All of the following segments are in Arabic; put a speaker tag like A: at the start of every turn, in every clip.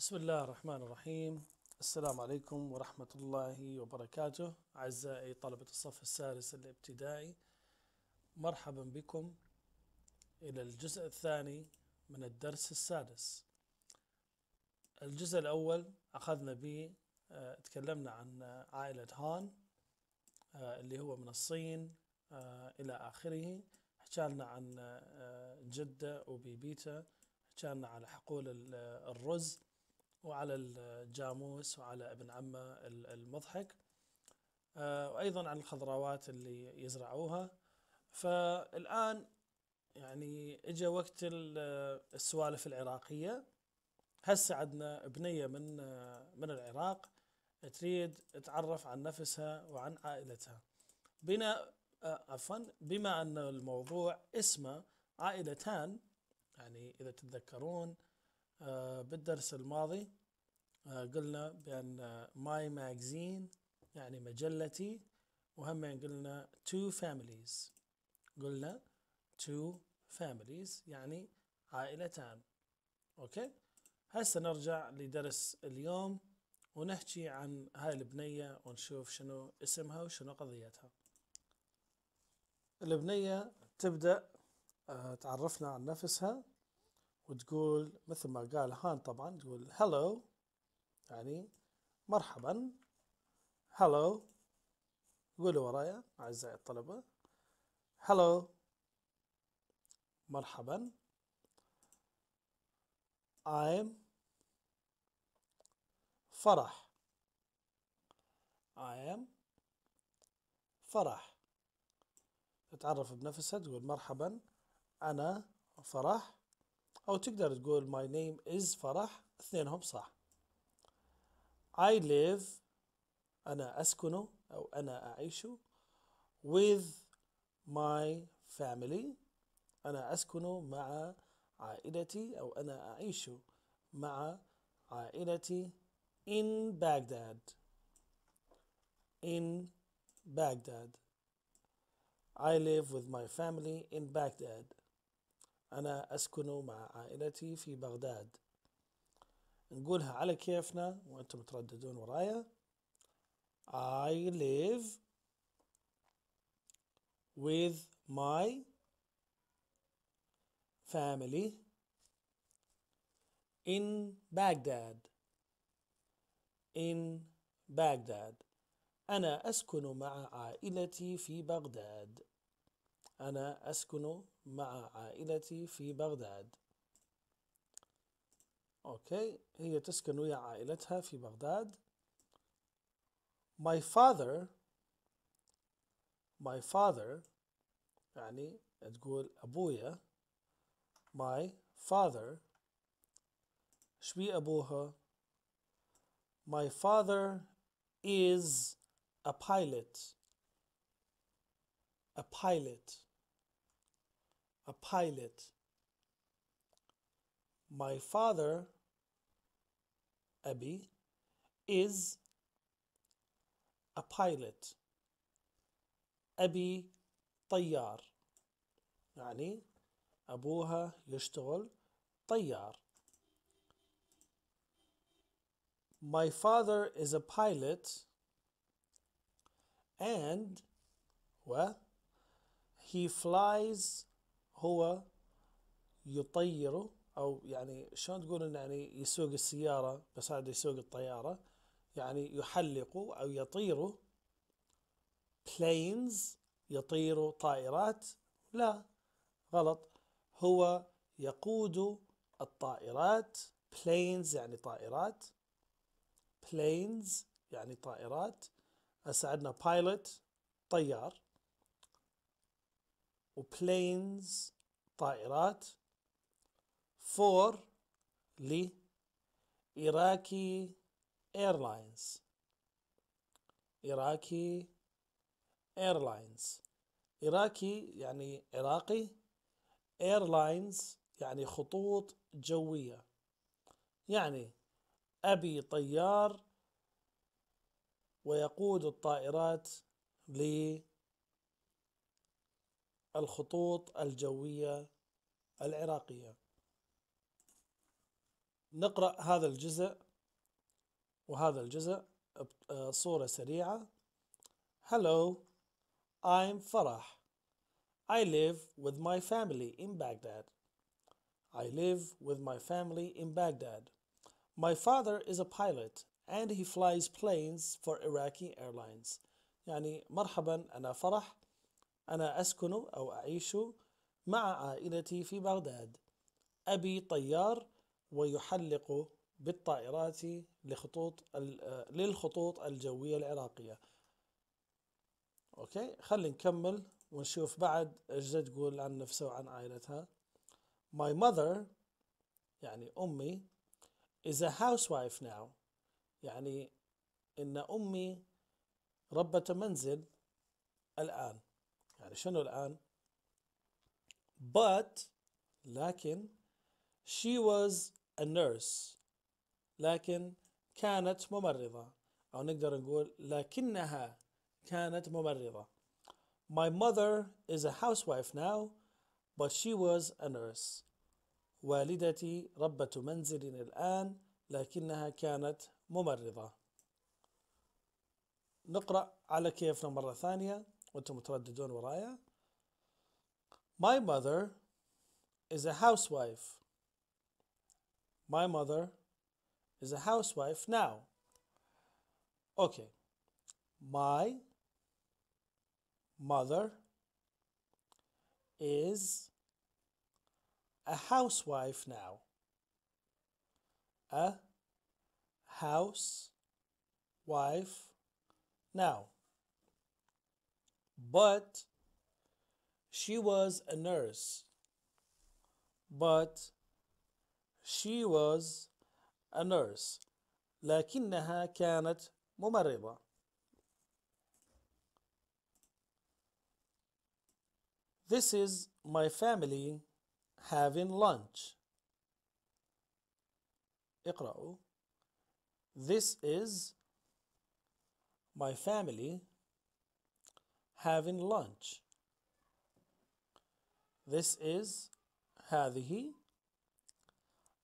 A: بسم الله الرحمن الرحيم السلام عليكم ورحمة الله وبركاته أعزائي طلبة الصف السادس الابتدائي مرحبا بكم إلى الجزء الثاني من الدرس السادس الجزء الأول أخذنا به آه، تكلمنا عن عائلة هان آه، اللي هو من الصين آه، إلى آخره حكالنا عن جدة وبيبيتا حكالنا على حقول الرز وعلى الجاموس وعلى ابن عمه المضحك آه، وأيضا عن الخضروات اللي يزرعوها فالآن يعني اجى وقت السوالف العراقية هسه عندنا بنية من من العراق تريد تعرف عن نفسها وعن عائلتها بنا آه، عفوا بما أن الموضوع اسمه عائلتان يعني إذا تتذكرون آه، بالدرس الماضي آه، قلنا بأن ماي آه، ماجزين يعني مجلتي وهم قلنا two families قلنا two families يعني عائلتان أوكي هسه نرجع لدرس اليوم ونحكي عن هاي البنية ونشوف شنو اسمها وشنو قضيتها البنية تبدأ تعرفنا عن نفسها وتقول مثل ما قال هان طبعا تقول hello يعني مرحبا hello قولوا ورايا أعزائي الطلبة hello مرحبا I'm فرح I am فرح تتعرف بنفسها تقول مرحبا أنا فرح أو تقدر تقول my name is فرح اثنينهم صح I live أنا أسكنه أو أنا أعيشه with my family أنا أسكن مع عائلتي أو أنا أعيش مع عائلتي in Baghdad in Baghdad I live with my family in Baghdad أنا أسكن مع عائلتي في بغداد نقولها على كيفنا وأنتم ترددون ورايا I live with my family in Baghdad in Baghdad أنا أسكن مع عائلتي في بغداد أنا أسكن مع عائلتي في بغداد أوكي هي تسكن ويا عائلتها في بغداد My father My father يعني تقول أبويا My father شبي أبوها My father is a pilot a pilot a pilot. My father, Abi, is a pilot. أبي طيار يعني أبوها يشتغل طيار My father is a pilot and well, he flies هو يطيره او يعني شلون تقول انه يعني يسوق السياره بس هذا يسوق الطياره يعني يحلق او يطير بلينز يطير طائرات لا غلط هو يقود الطائرات planes يعني طائرات planes يعني طائرات هسه عندنا pilot طيار وبلينز طائرات فور ل إيراكي ايرلاينز إيراكي ايرلاينز إيراكي يعني عراقي ايرلاينز يعني خطوط جوية يعني أبي طيار ويقود الطائرات لي الخطوط الجوية العراقية نقرأ هذا الجزء وهذا الجزء بصورة سريعة Hello, I'm Farah. I live with my family in Baghdad. I live with my family in Baghdad. My father is a pilot and he flies planes for Iraqi Airlines. يعني مرحبا أنا فرح أنا أسكن أو أعيش مع عائلتي في بغداد أبي طيار ويحلق بالطائرات لخطوط للخطوط الجوية العراقية أوكي خلي نكمل ونشوف بعد ايش تقول عن نفسها وعن عائلتها My mother يعني أمي is a housewife now يعني إن أمي ربة منزل الآن يعني شنو الآن but لكن she was a nurse لكن كانت ممرضة أو نقدر نقول لكنها كانت ممرضة My mother is a housewife now but she was a nurse والدتي ربة منزل الآن لكنها كانت ممرضة نقرأ على كيفنا مرة ثانية وانتم مترددون ورايا My mother is a housewife. My mother is a housewife now. Okay. My mother is a housewife now. A housewife now but she was a nurse but she was a nurse لكنها كانت ممرضة This is my family having lunch اقرأوا This is my family having lunch. This is هذه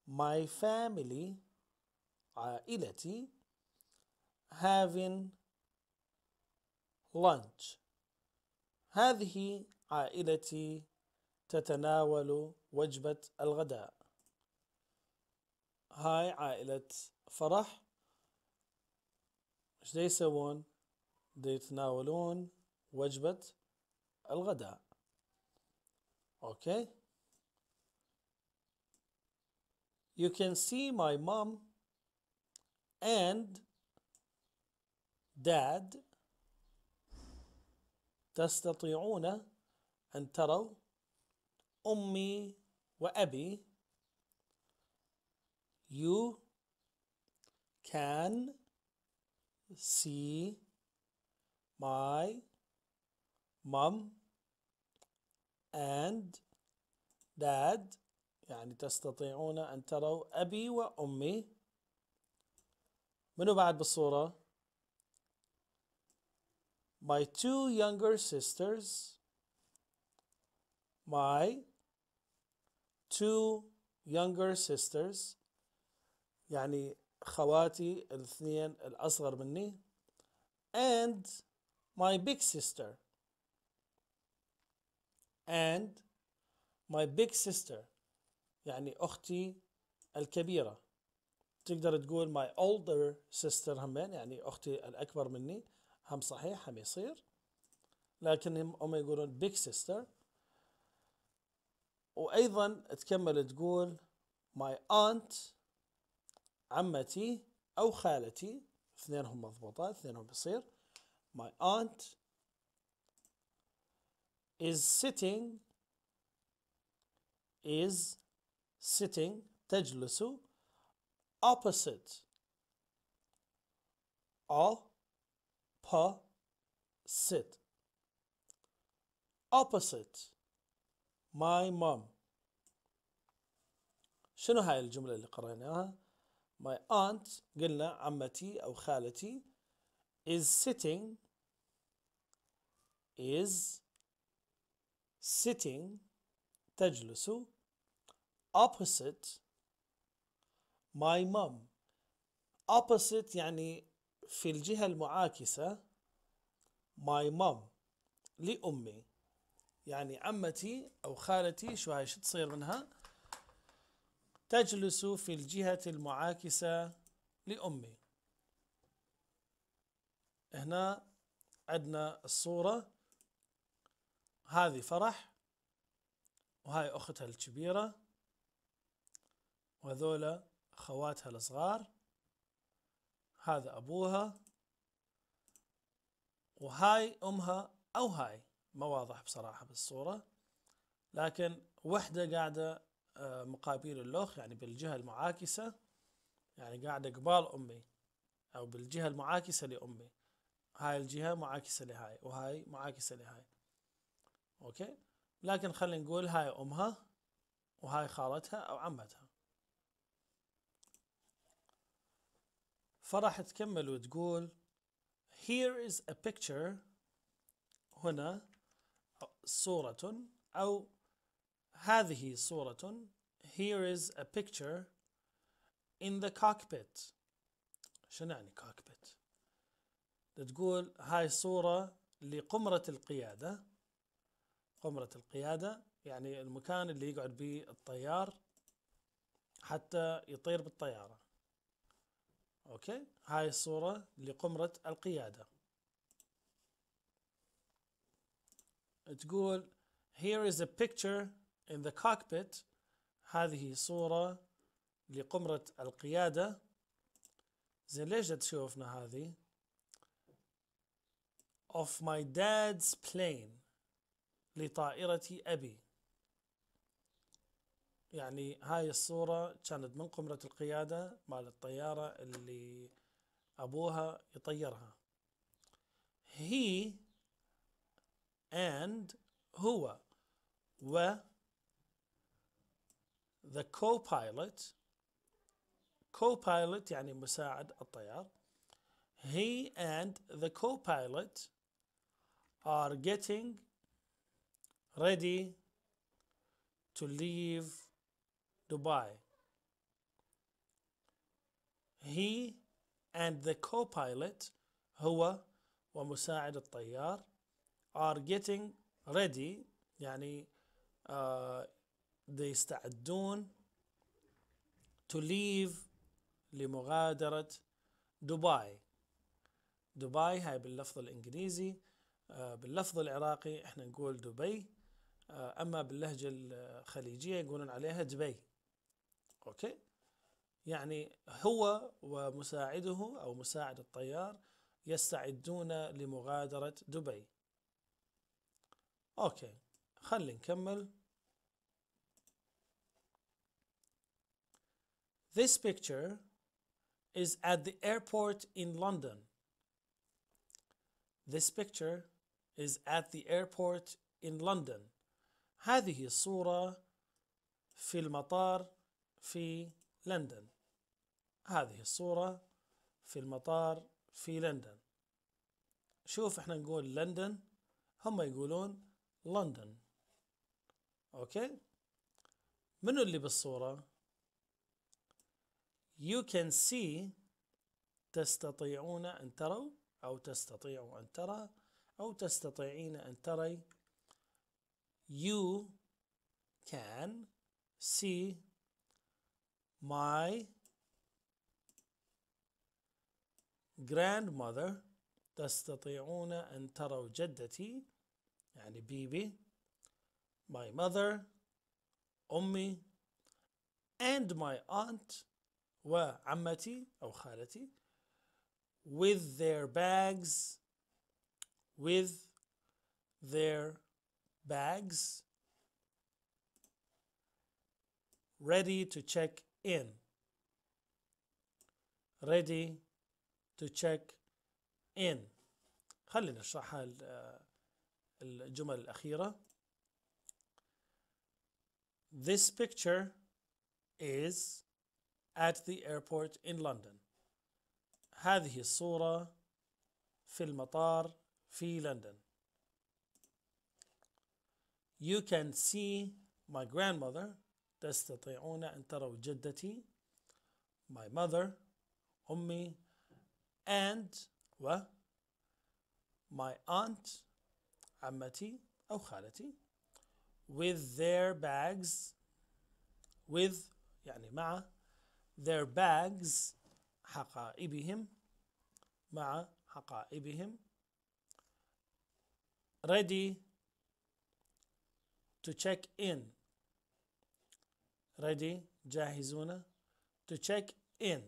A: my family عائلتي having lunch هذه عائلتي تتناول وجبة الغداء هاي عائلة فرح ايش يسوون؟ يتناولون وجبة الغداء okay you can see my mom and dad تستطيعون أن تروا أمي وأبي you can see my mom and dad يعني تستطيعون أن تروا أبي وأمي منو بعد بالصورة؟ my two younger sisters my two younger sisters يعني خواتي الاثنين الأصغر مني and my big sister and my big sister يعني أختي الكبيرة تقدر تقول my older sister همين يعني أختي الأكبر مني هم صحيح هم يصير لكن هم يقولون big sister وأيضا تكمل تقول my aunt عمتي أو خالتي اثنينهم مضبوطات اثنينهم بيصير my aunt is sitting is sitting تجلس opposite opposite opposite my mom شنو هاي الجملة اللي قرأناها my aunt قلنا عمتي أو خالتي is sitting is sitting تجلس opposite my mom opposite يعني في الجهة المعاكسة my mom لأمي يعني عمتي أو خالتي شو هاي شو تصير منها تجلس في الجهة المعاكسة لأمي هنا عندنا الصورة هذه فرح وهاي أختها الكبيرة وهذولا خواتها الصغار هذا أبوها وهاي أمها أو هاي ما واضح بصراحة بالصورة لكن وحدة قاعدة آه، مقابل اللوخ يعني بالجهة المعاكسة يعني قاعدة قبال أمي أو بالجهة المعاكسة لأمي هاي الجهة معاكسة لهاي وهاي معاكسة لهاي اوكي لكن خلينا نقول هاي امها وهاي خالتها او عمتها فراح تكمل وتقول here is a picture هنا صورة أو هذه صورة here is a picture in the cockpit شنو يعني cockpit تقول هاي صورة لقمرة القيادة قمرة القيادة يعني المكان اللي يقعد به الطيار حتى يطير بالطيارة أوكي هاي الصورة لقمرة القيادة تقول Here is a picture in the cockpit هذه صورة لقمرة القيادة زين ليش تشوفنا هذه of my dad's plane لطائرة أبي يعني هاي الصورة كانت من قمرة القيادة مال الطيارة اللي أبوها يطيرها he and هو و the co-pilot co-pilot يعني مساعد الطيار he and the co-pilot are getting ready to leave Dubai. He and the co-pilot هو ومساعد الطيار are getting ready يعني uh, يستعدون to leave لمغادرة دبي دبي هاي باللفظ الإنجليزي آه، باللفظ العراقي احنا نقول دبي آه، اما باللهجه الخليجيه يقولون عليها دبي اوكي يعني هو ومساعده او مساعد الطيار يستعدون لمغادره دبي اوكي خلي نكمل This picture is at the airport in London. This picture is at the airport in London. هذه الصورة في المطار في لندن هذه الصورة في المطار في لندن شوف احنا نقول لندن هم يقولون لندن اوكي منو اللي بالصورة you can see تستطيعون ان تروا او تستطيع ان ترى او تستطيعين ان تري you can see my grandmother تستطيعون أن تروا جدتي يعني بيبي my mother أمي and my aunt وعمتي أو خالتي with their bags with their bags ready to check in ready to check in خلينا نشرحها الجمل الأخيرة This picture is at the airport in London هذه الصورة في المطار في لندن you can see my grandmother تستطيعون أن تروا جدتي my mother أمي and و my aunt عمتي أو خالتي with their bags with يعني مع their bags حقائبهم مع حقائبهم ready to check in ready جاهزون to check in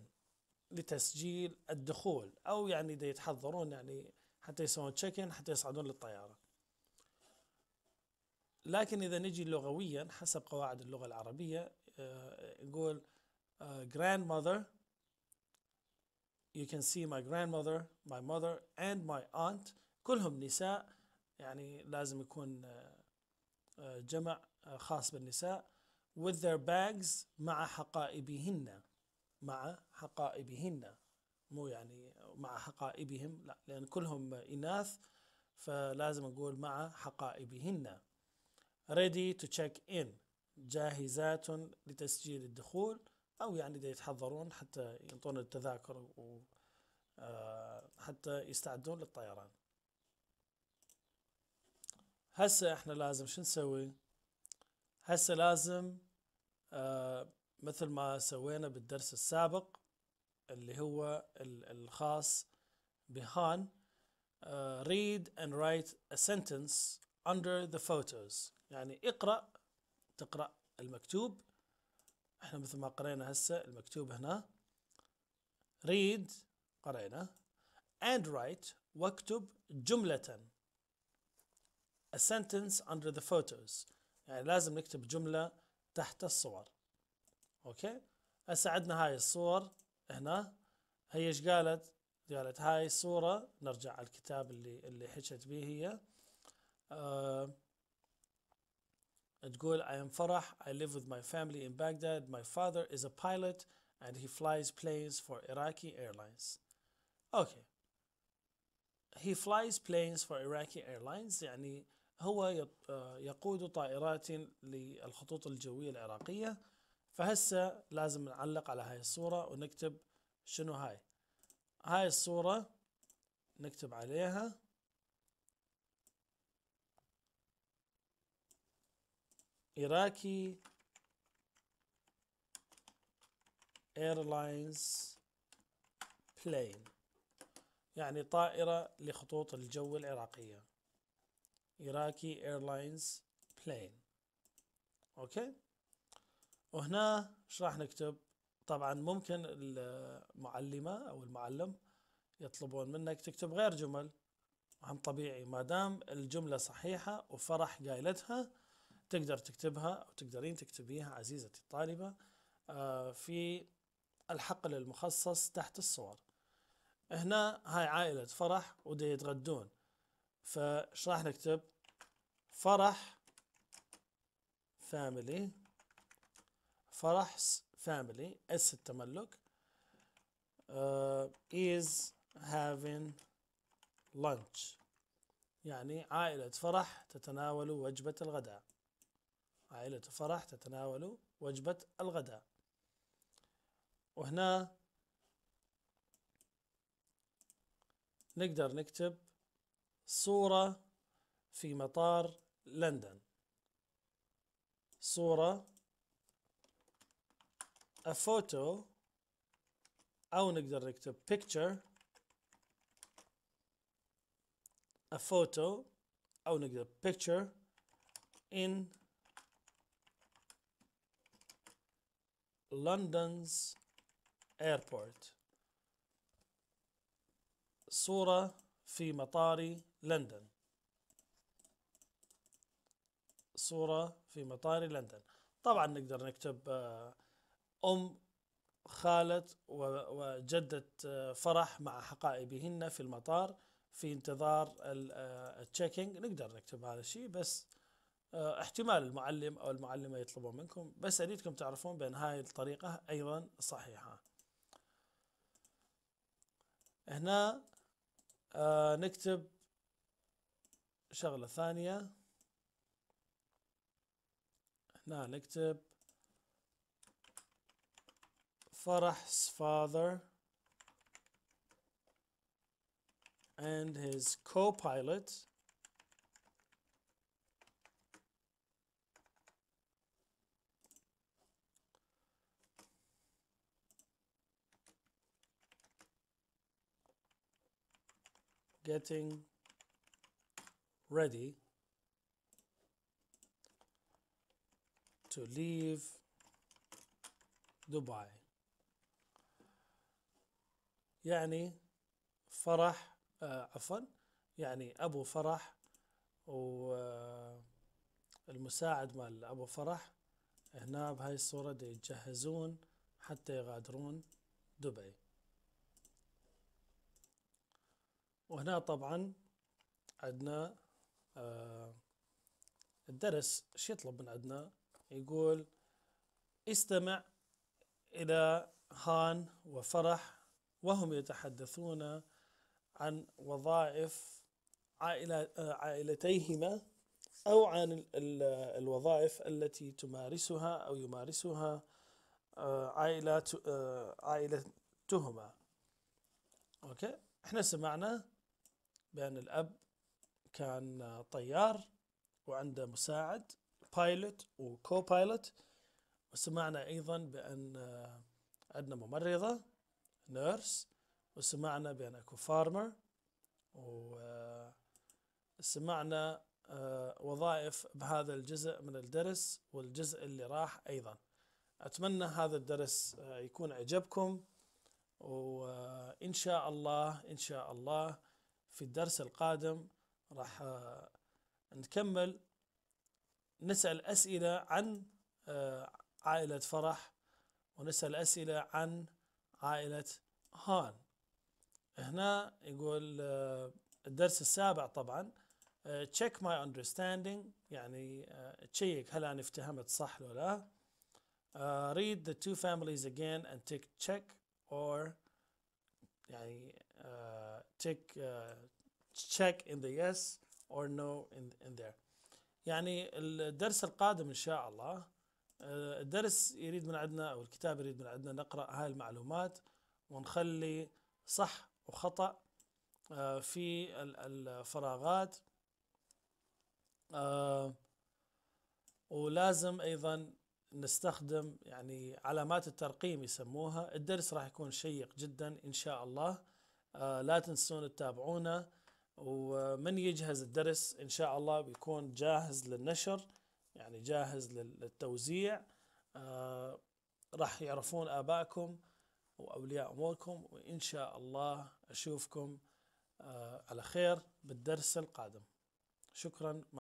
A: لتسجيل الدخول أو يعني اذا يتحضرون يعني حتى يسوون تشيك ان حتى يصعدون للطيارة لكن إذا نجي لغويا حسب قواعد اللغة العربية نقول آه، آه، grandmother you can see my grandmother my mother and my aunt كلهم نساء يعني لازم يكون آه، جمع آه، خاص بالنساء with their bags مع حقائبهن مع حقائبهن مو يعني مع حقائبهم لا لأن كلهم إناث فلازم نقول مع حقائبهن ready to check in جاهزات لتسجيل الدخول أو يعني إذا يتحضرون حتى ينطون التذاكر وحتى آه، يستعدون للطيران هسه احنا لازم شو نسوي هسه لازم آه مثل ما سوينا بالدرس السابق اللي هو الخاص بهان آه read and write a sentence under the photos يعني اقرأ تقرأ المكتوب احنا مثل ما قرينا هسه المكتوب هنا read قرينا and write واكتب جملة a sentence under the photos يعني لازم نكتب جملة تحت الصور اوكي هسه عندنا هاي الصور هنا هي ايش قالت قالت هاي صورة نرجع على الكتاب اللي اللي حكت به هي أه تقول I am فرح I live with my family in Baghdad my father is a pilot and he flies planes for Iraqi Airlines اوكي he flies planes for Iraqi Airlines يعني هو آه، يقود طائرات للخطوط الجوية العراقية فهسه لازم نعلق على هاي الصورة ونكتب شنو هاي هاي الصورة نكتب عليها Iraqi Airlines plane يعني طائرة لخطوط الجو العراقية Iraqi Airlines plane أوكي وهنا ايش راح نكتب طبعا ممكن المعلمة أو المعلم يطلبون منك تكتب غير جمل هم طبيعي ما دام الجملة صحيحة وفرح قايلتها تقدر تكتبها أو تقدرين تكتبيها عزيزتي الطالبة آه، في الحقل المخصص تحت الصور هنا هاي عائلة فرح ودي يتغدون فش راح نكتب فرح فاميلي فرح فاميلي اس التملك uh, is having lunch يعني عائلة فرح تتناول وجبة الغداء عائلة فرح تتناول وجبة الغداء وهنا نقدر نكتب صورة في مطار لندن صورة a photo أو نقدر نكتب picture a photo أو نقدر picture in London's airport صورة في مطار لندن صورة في مطار لندن طبعا نقدر نكتب آه، أم خالة وجدة آه، فرح مع حقائبهن في المطار في انتظار التشيكينج آه، نقدر نكتب هذا الشيء بس احتمال المعلم أو المعلمة يطلبون منكم بس أريدكم تعرفون بأن هاي الطريقة أيضا صحيحة هنا آه نكتب شغلة ثانية هنا نكتب Farah's father and his co-pilot getting ready to leave دبي يعني فرح آه، عفوا يعني ابو فرح والمساعد آه، مال ابو فرح هنا بهاي الصوره دي يتجهزون حتى يغادرون دبي وهنا طبعا عندنا آه الدرس شو يطلب من عندنا يقول استمع إلى هان وفرح وهم يتحدثون عن وظائف آه، عائلتيهما أو عن الوظائف التي تمارسها أو يمارسها آه، عائلات آه، عائلتهما أوكي إحنا سمعنا بأن الأب كان طيار وعنده مساعد بايلوت وكو بايلوت وسمعنا أيضا بأن عندنا ممرضة نيرس وسمعنا بأن أكو فارمر وسمعنا آه، وظائف بهذا الجزء من الدرس والجزء اللي راح أيضا أتمنى هذا الدرس آه، يكون عجبكم وإن شاء الله إن شاء الله في الدرس القادم راح آه، نكمل نسأل أسئلة عن آه، عائلة فرح ونسأل أسئلة عن عائلة هان هنا يقول آه، الدرس السابع طبعا check my understanding يعني تشيك هل أنا افتهمت صح ولا لا read the two families again and take check or يعني uh, tick uh, check in the yes or no ان in there يعني الدرس القادم إن شاء الله آه، الدرس يريد من عندنا أو الكتاب يريد من عندنا نقرأ هاي المعلومات ونخلي صح وخطأ آه، في الفراغات آه، ولازم أيضا نستخدم يعني علامات الترقيم يسموها الدرس راح يكون شيق جدا إن شاء الله آه، لا تنسون تتابعونا ومن يجهز الدرس ان شاء الله بيكون جاهز للنشر يعني جاهز للتوزيع آه، راح يعرفون ابائكم واولياء اموركم وان شاء الله اشوفكم آه، على خير بالدرس القادم شكرا